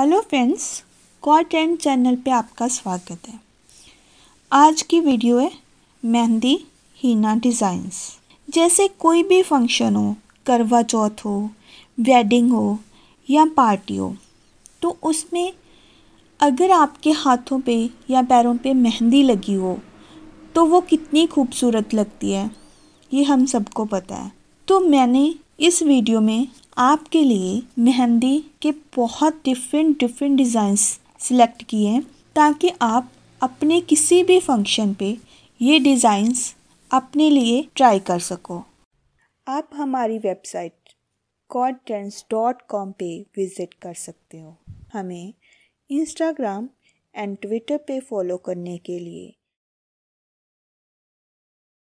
hello friends content channel पे आपका स्वागत है आज की वीडियो है मेहंदी हीना डिज़ाइंस जैसे कोई भी फंक्शन हो करवा चौथ हो वेडिंग हो या पार्टी हो तो उसमें अगर आपके हाथों पे या पैरों पे मेहंदी लगी हो तो वो कितनी खूबसूरत लगती है ये हम सबको पता है तो मैंने इस वीडियो में आपके लिए मेहंदी के बहुत डिफरेंट डिफरेंट डिज़ाइंस सिलेक्ट किए हैं ताकि आप अपने किसी भी फंक्शन पे ये डिज़ाइंस अपने लिए ट्राई कर सको आप हमारी वेबसाइट कॉन्टेंट्स डॉट कॉम पर विज़िट कर सकते हो हमें इंस्टाग्राम एंड ट्विटर पे फॉलो करने के लिए